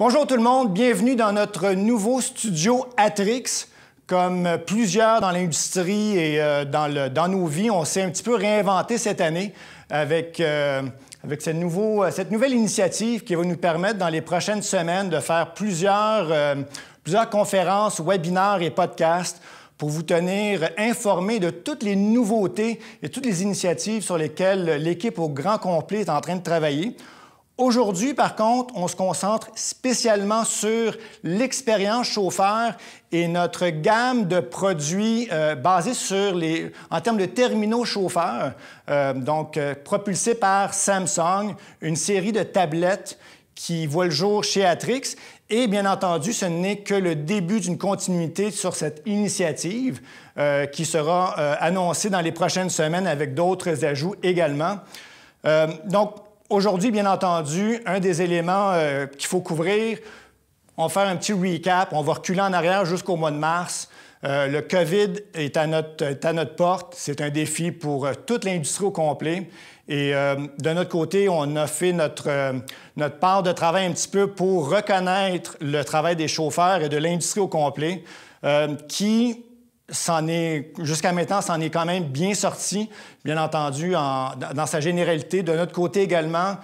Bonjour tout le monde, bienvenue dans notre nouveau studio Atrix. Comme plusieurs dans l'industrie et euh, dans, nos vies, on s'est un petit peu réinventé cette année avec, euh, euh, cette, nouvelle initiative qui va nous permettre dans les prochaines semaines de faire plusieurs, conférences, webinaires et podcasts pour vous tenir informés de toutes les nouveautés et toutes les initiatives sur lesquelles l'équipe au grand complet est en train de travailler. Aujourd'hui, par contre, on se concentre spécialement sur l'expérience chauffeur et notre gamme de produits euh, basés sur les, en termes de terminaux chauffeurs, euh, donc euh, propulsés par Samsung, une série de tablettes qui voit le jour chez Atrix. Et bien entendu, ce n'est que le début d'une continuité sur cette initiative qui sera annoncée dans les prochaines semaines avec d'autres ajouts également. donc, Aujourd'hui, bien entendu, un des éléments euh, qu'il faut couvrir, on va faire un petit recap, on va reculer en arrière jusqu'au mois de mars. Euh, le COVID est à notre, à notre porte. C'est un défi pour euh, toute l'industrie au complet. Et de notre côté, on a fait notre, notre part de travail un petit peu pour reconnaître le travail des chauffeurs et de l'industrie au complet, qui jusqu'à maintenant, s'en est quand même bien sorti, bien entendu, dans sa généralité. De notre côté également,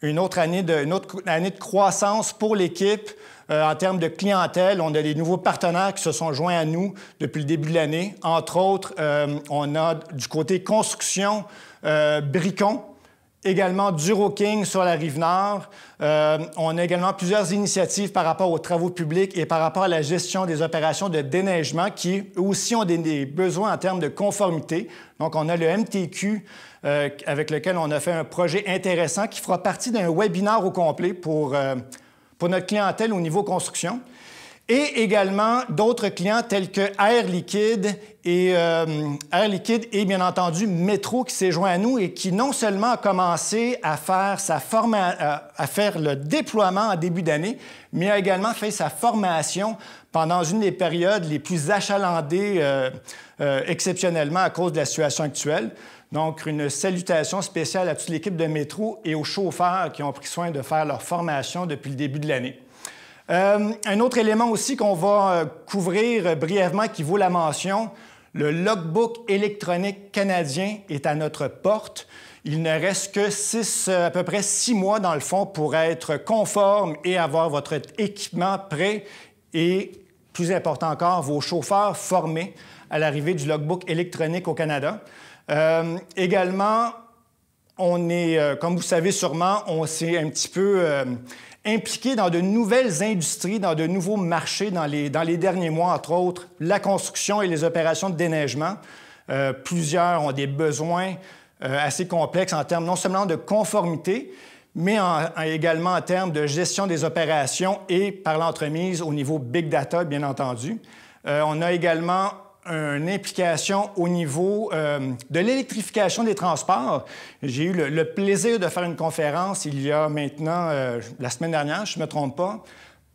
une autre année de, année de croissance pour l'équipe euh, en termes de clientèle. On a des nouveaux partenaires qui se sont joints à nous depuis le début de l'année. Entre autres, euh, on a du côté construction, euh, Bricon, Également, du rocking sur la rive nord. Euh, on a également plusieurs initiatives par rapport aux travaux publics et par rapport à la gestion des opérations de déneigement qui, aussi, ont des, besoins en termes de conformité. Donc, on a le MTQ euh, avec lequel on a fait un projet intéressant qui fera partie d'un webinaire au complet pour, euh, pour notre clientèle au niveau construction et également d'autres clients tels que Air Liquide et euh, Air Liquide et bien entendu Métro qui s'est joint à nous et qui non seulement a commencé à faire sa à faire le déploiement en début d'année, mais a également fait sa formation pendant une des périodes les plus achalandées euh, euh, exceptionnellement à cause de la situation actuelle. Donc, une salutation spéciale à toute l'équipe de Métro et aux chauffeurs qui ont pris soin de faire leur formation depuis le début de l'année. Euh, un autre élément aussi qu'on va euh, couvrir brièvement qui vaut la mention, le logbook électronique canadien est à notre porte. Il ne reste que six, euh, à peu près six mois dans le fond pour être conforme et avoir votre équipement prêt et, plus important encore, vos chauffeurs formés à l'arrivée du logbook électronique au Canada. également, on est, comme vous savez sûrement, on s'est un petit peu impliqués dans de nouvelles industries, dans de nouveaux marchés dans les, dans les derniers mois, entre autres, la construction et les opérations de déneigement. Euh, plusieurs ont des besoins euh, assez complexes en termes non seulement de conformité, mais également en termes de gestion des opérations et par l'entremise au niveau big data, bien entendu. Euh, on a également une implication au niveau euh, de l'électrification des transports. J'ai eu le, plaisir de faire une conférence il y a maintenant, euh, la semaine dernière, je ne me trompe pas,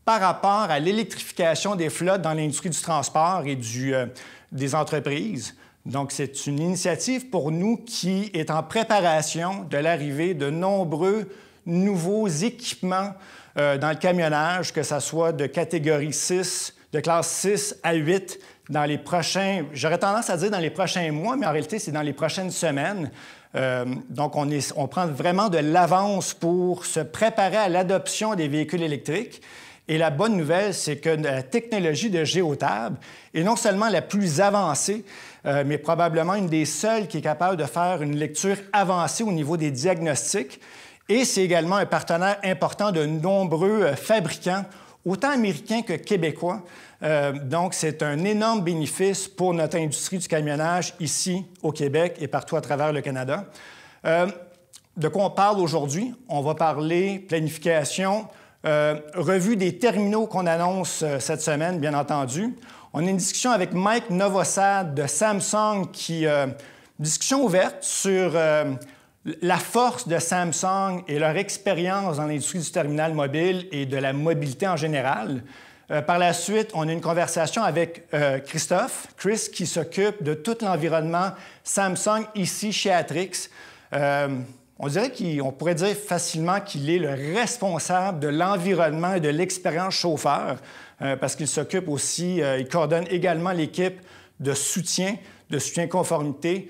par rapport à l'électrification des flottes dans l'industrie du transport et du, euh, des entreprises. Donc, c'est une initiative pour nous qui est en préparation de l'arrivée de nombreux nouveaux équipements dans le camionnage, que ce soit de catégorie 6, de classe 6 à 8, dans les prochains, j'aurais tendance à dire dans les prochains mois, mais en réalité, c'est dans les prochaines semaines. Euh, donc, on, est, on prend vraiment de l'avance pour se préparer à l'adoption des véhicules électriques. Et la bonne nouvelle, c'est que la technologie de géotable est non seulement la plus avancée, euh, mais probablement une des seules qui est capable de faire une lecture avancée au niveau des diagnostics. Et c'est également un partenaire important de nombreux euh, fabricants autant américains que québécois. Euh, donc, c'est un énorme bénéfice pour notre industrie du camionnage ici au Québec et partout à travers le Canada. Euh, de quoi on parle aujourd'hui? On va parler planification, euh, revue des terminaux qu'on annonce cette semaine, bien entendu. On a une discussion avec Mike Novosad de Samsung qui... discussion ouverte sur la force de Samsung et leur expérience dans l'industrie du terminal mobile et de la mobilité en général. Euh, par la suite, on a une conversation avec euh, Christophe, Chris, qui s'occupe de tout l'environnement Samsung ici chez Atrix. Euh, on dirait qu'on pourrait dire facilement qu'il est le responsable de l'environnement et de l'expérience chauffeur, parce qu'il s'occupe aussi, il coordonne également l'équipe de soutien, de soutien conformité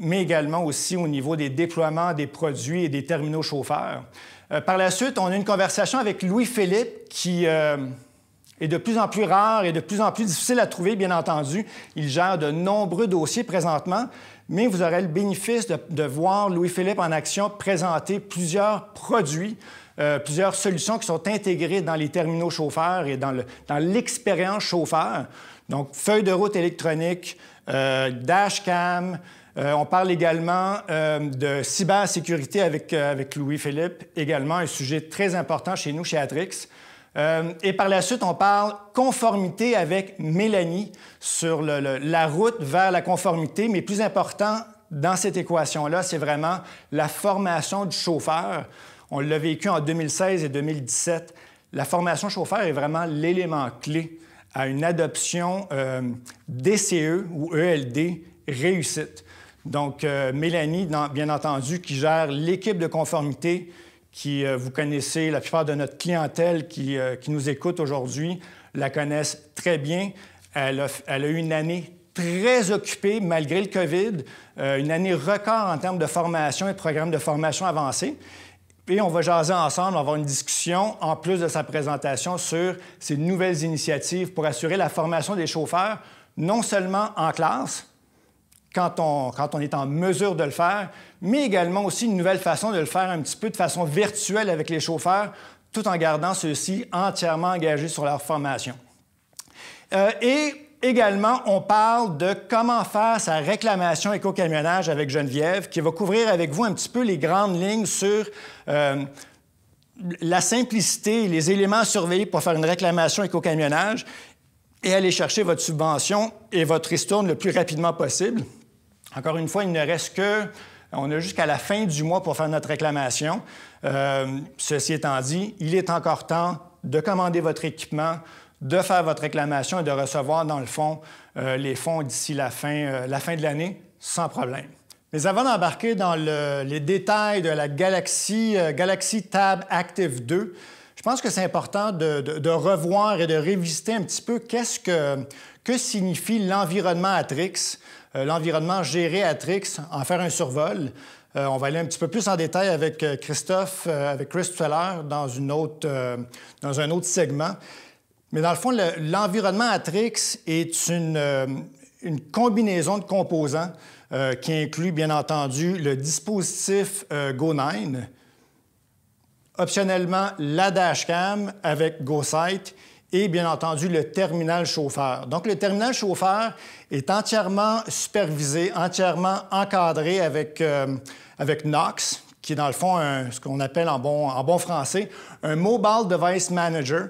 mais également aussi au niveau des déploiements des produits et des terminaux chauffeurs. Euh, par la suite, on a une conversation avec Louis-Philippe qui euh, est de plus en plus rare et de plus en plus difficile à trouver, bien entendu. Il gère de nombreux dossiers présentement, mais vous aurez le bénéfice de, voir Louis-Philippe en action présenter plusieurs produits. Euh, plusieurs solutions qui sont intégrées dans les terminaux chauffeurs et dans l'expérience chauffeur. Donc, feuille de route électronique, dashcam, euh, on parle également euh, de cybersécurité euh, avec, Louis-Philippe, également un sujet très important chez nous, chez Atrix. et par la suite, on parle conformité avec Mélanie sur la route vers la conformité, mais plus important dans cette équation-là, c'est vraiment la formation du chauffeur. On l'a vécu en 2016 et 2017. La formation chauffeur est vraiment l'élément clé à une adoption DCE ou ELD réussite. Donc, euh, Mélanie, bien entendu, qui gère l'équipe de conformité, qui, euh, vous connaissez, la plupart de notre clientèle euh, qui, nous écoute aujourd'hui, la connaissent très bien. Elle a, eu une année très occupée malgré le COVID, une année record en termes de formation et de programmes de formation avancée. Et on va jaser ensemble, avoir une discussion, en plus de sa présentation, sur ces nouvelles initiatives pour assurer la formation des chauffeurs, non seulement en classe, quand on, est en mesure de le faire, mais également aussi une nouvelle façon de le faire un petit peu de façon virtuelle avec les chauffeurs, tout en gardant ceux-ci entièrement engagés sur leur formation. Euh, et également, on parle de comment faire sa réclamation éco-camionnage avec Geneviève, qui va couvrir avec vous un petit peu les grandes lignes sur euh, la simplicité, les éléments surveillés pour faire une réclamation éco-camionnage et aller chercher votre subvention et votre ristourne le plus rapidement possible. Encore une fois, il ne reste que... On a jusqu'à la fin du mois pour faire notre réclamation. Euh, ceci étant dit, il est encore temps de commander votre équipement, de faire votre réclamation et de recevoir, dans le fond, euh, les fonds d'ici la, euh, la fin, de l'année sans problème. Mais avant d'embarquer dans les détails de la Galaxy, Galaxy Tab Active 2, je pense que c'est important de, revoir et de révisiter un petit peu qu'est-ce que, que signifie l'environnement Atrix, euh, l'environnement géré Atrix, en faire un survol. Euh, on va aller un petit peu plus en détail avec euh, Christophe, avec Chris tout dans, autre, dans un autre segment. Mais dans le fond, l'environnement Atrix est une, une combinaison de composants qui inclut bien entendu le dispositif Go9, optionnellement la dashcam avec GoSight et bien entendu le terminal chauffeur. Donc le terminal chauffeur est entièrement supervisé, entièrement encadré avec, euh, Knox, qui est dans le fond ce qu'on appelle en bon français un Mobile Device Manager